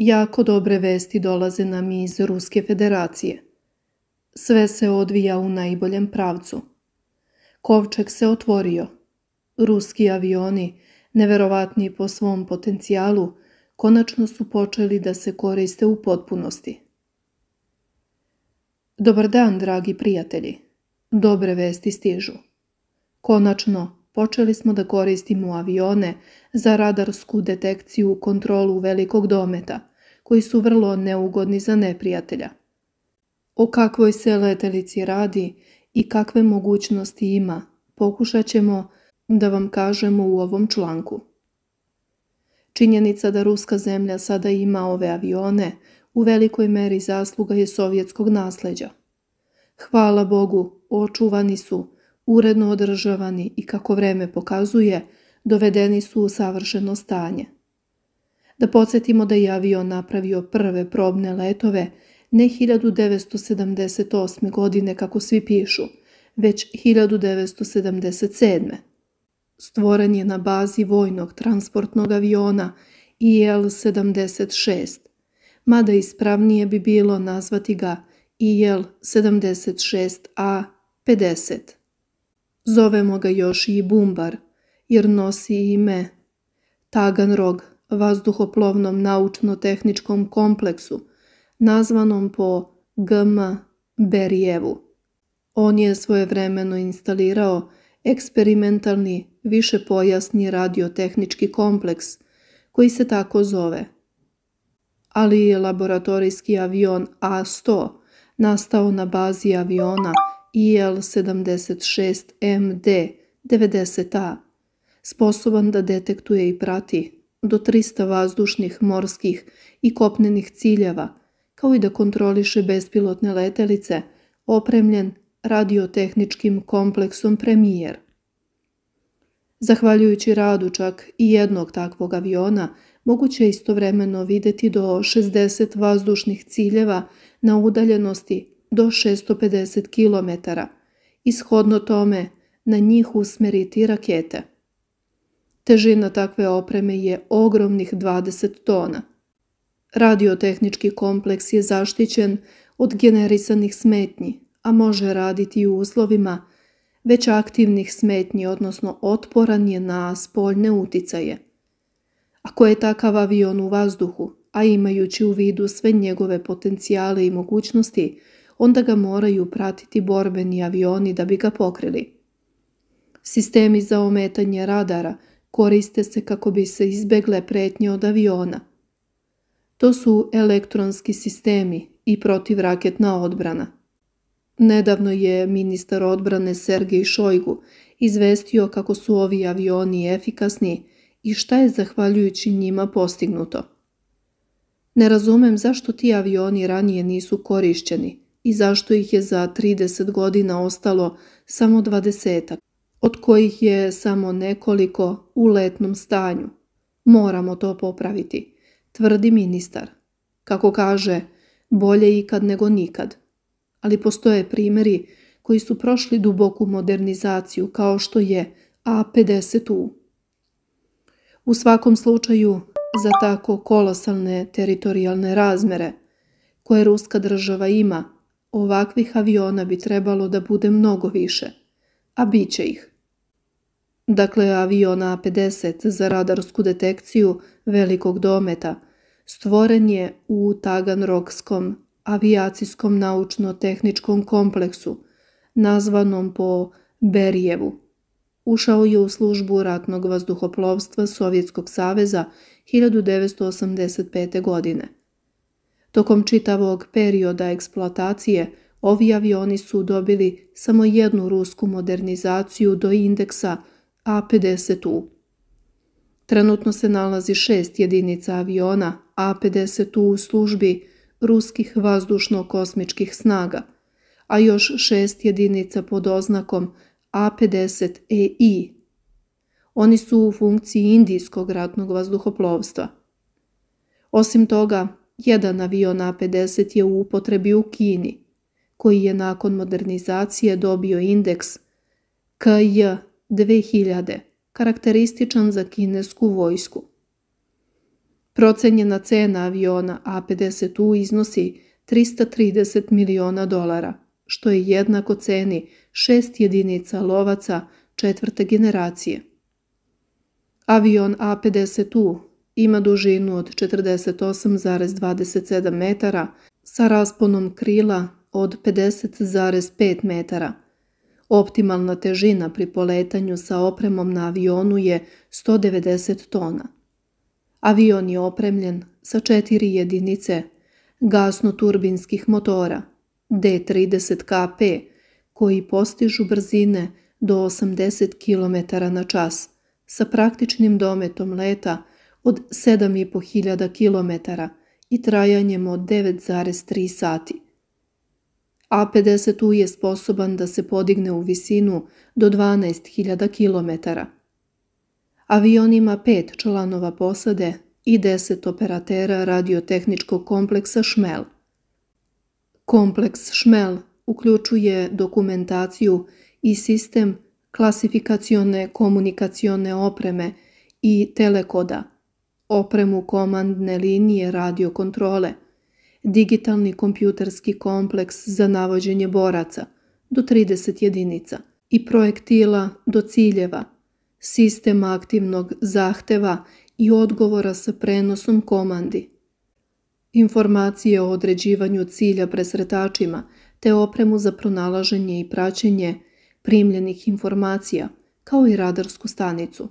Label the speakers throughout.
Speaker 1: Jako dobre vesti dolaze nam iz Ruske federacije. Sve se odvija u najboljem pravcu. Kovčeg se otvorio. Ruski avioni, neverovatni po svom potencijalu, konačno su počeli da se koriste u potpunosti. Dobar dan, dragi prijatelji. Dobre vesti stižu. Konačno, počeli smo da koristimo avione za radarsku detekciju u kontrolu velikog dometa, koji su vrlo neugodni za neprijatelja. O kakvoj se letelici radi i kakve mogućnosti ima, pokušat ćemo da vam kažemo u ovom članku. Činjenica da ruska zemlja sada ima ove avione u velikoj meri zasluga je sovjetskog nasleđa. Hvala Bogu, očuvani su, uredno održavani i kako vreme pokazuje, dovedeni su u savršeno stanje. Da podsjetimo da je avion napravio prve probne letove ne 1978. godine kako svi pišu, već 1977. Stvoren je na bazi vojnog transportnog aviona IL-76, mada ispravnije bi bilo nazvati ga IL-76A-50. Zovemo ga još i bumbar, jer nosi ime Taganrog vazduhoplovnom naučno-tehničkom kompleksu, nazvanom po G.M. Berijevu. On je svojevremeno instalirao eksperimentalni višepojasni radiotehnički kompleks, koji se tako zove. Ali je laboratorijski avion A-100 nastao na bazi aviona IL-76MD 90A, sposoban da detektuje i prati do 300 vazdušnih, morskih i kopnenih ciljeva, kao i da kontroliše bespilotne letelice, opremljen radiotehničkim kompleksom Premijer. Zahvaljujući radu čak i jednog takvog aviona, moguće je istovremeno videti do 60 vazdušnih ciljeva na udaljenosti do 650 km i shodno tome na njih usmeriti rakete. Težina takve opreme je ogromnih 20 tona. Radiotehnički kompleks je zaštićen od generisanih smetnji, a može raditi i u uslovima već aktivnih smetnji, odnosno otporan je na spoljne uticaje. Ako je takav avion u vazduhu, a imajući u vidu sve njegove potencijale i mogućnosti, onda ga moraju pratiti borbeni avioni da bi ga pokrili. Sistemi za ometanje radara koriste se kako bi se izbegle pretnje od aviona. To su elektronski sistemi i protivraketna odbrana. Nedavno je ministar odbrane Sergej Šojgu izvestio kako su ovi avioni efikasni i šta je zahvaljujući njima postignuto. Ne razumem zašto ti avioni ranije nisu korišćeni i zašto ih je za 30 godina ostalo samo dvadesetak od kojih je samo nekoliko u letnom stanju. Moramo to popraviti, tvrdi ministar. Kako kaže, bolje ikad nego nikad. Ali postoje primjeri koji su prošli duboku modernizaciju kao što je A50U. U svakom slučaju, za tako kolosalne teritorijalne razmere koje ruska država ima, ovakvih aviona bi trebalo da bude mnogo više – a bit će ih. Dakle, aviona A50 za radarsku detekciju velikog dometa stvoren je u Taganrogskom avijacijskom naučno-tehničkom kompleksu, nazvanom po Berijevu. Ušao je u službu ratnog vazduhoplovstva Sovjetskog saveza 1985. godine. Tokom čitavog perioda eksploatacije – Ovi avioni su dobili samo jednu rusku modernizaciju do indeksa A50U. Trenutno se nalazi šest jedinica aviona A50U u službi ruskih vazdušno-kosmičkih snaga, a još šest jedinica pod oznakom A50EI. E Oni su u funkciji indijskog ratnog vazduhoplovstva. Osim toga, jedan avion A50 je u upotrebi u Kini – koji je nakon modernizacije dobio indeks KJ 2000, karakterističan za kinesku vojsku. Procenjena cena aviona A-50U iznosi 330 miliona dolara, što je jednako ceni šest jedinica lovaca četvrte generacije. Avion A-50U ima dužinu od 48,27 metara sa rasponom krila od 50,5 metara. Optimalna težina pri poletanju sa opremom na avionu je 190 tona. Avion je opremljen sa četiri jedinice gasno-turbinskih motora D30KP koji postižu brzine do 80 km na čas sa praktičnim dometom leta od 7500 km i trajanjem od 9,3 sati. A50U je sposoban da se podigne u visinu do 12.000 km. Avion ima pet članova posade i 10 operatera radiotehničkog kompleksa Šmel. Kompleks Šmel uključuje dokumentaciju i sistem klasifikacione komunikacione opreme i telekoda, opremu komandne linije radiokontrole – digitalni kompjuterski kompleks za navođenje boraca do 30 jedinica i projektila do ciljeva, sistem aktivnog zahteva i odgovora sa prenosom komandi, informacije o određivanju cilja presretačima te opremu za pronalaženje i praćenje primljenih informacija, kao i radarsku stanicu.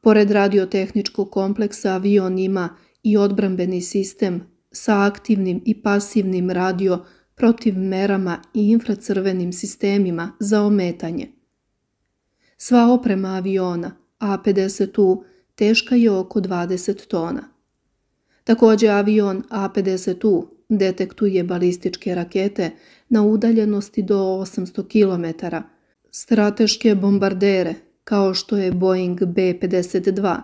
Speaker 1: Pored radiotehničkog kompleksa avion ima i odbrambeni sistem sa aktivnim i pasivnim radio protiv merama i infracrvenim sistemima za ometanje. Sva oprema aviona A-50U teška je oko 20 tona. Takođe avion A-50U detektuje balističke rakete na udaljenosti do 800 km, strateške bombardere kao što je Boeing B-52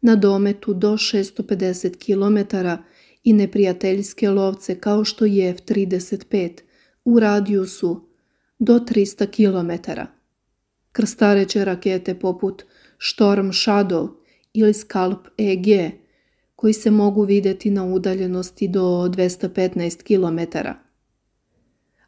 Speaker 1: na dometu do 650 km i neprijateljske lovce kao što je F-35 u radijusu do 300 km. Krstareće rakete poput Storm Shadow ili Scalp EG koji se mogu videti na udaljenosti do 215 km.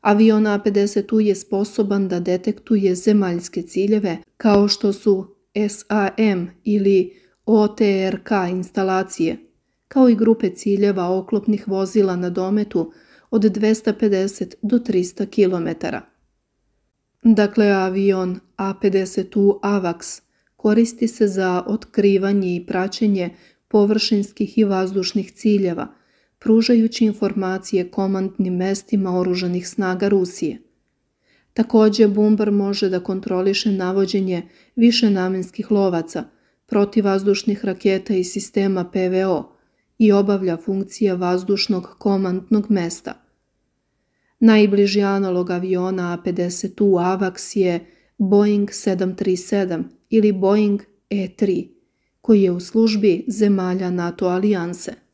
Speaker 1: Avion A-50U je sposoban da detektuje zemaljske ciljeve kao što su SAM ili OTRK instalacije – kao i grupe ciljeva oklopnih vozila na dometu od 250 do 300 km. Dakle, avion A-50U AVAX koristi se za otkrivanje i praćenje površinskih i vazdušnih ciljeva, pružajući informacije komandnim mestima Oružanih snaga Rusije. Takođe, bumbar može da kontroliše navođenje višenamenskih lovaca, protivazdušnih raketa i sistema PVO, i obavlja funkcije vazdušnog komandnog mesta. Najbliži analog aviona A-50U AVAX je Boeing 737 ili Boeing E-3, koji je u službi zemalja NATO alijanse.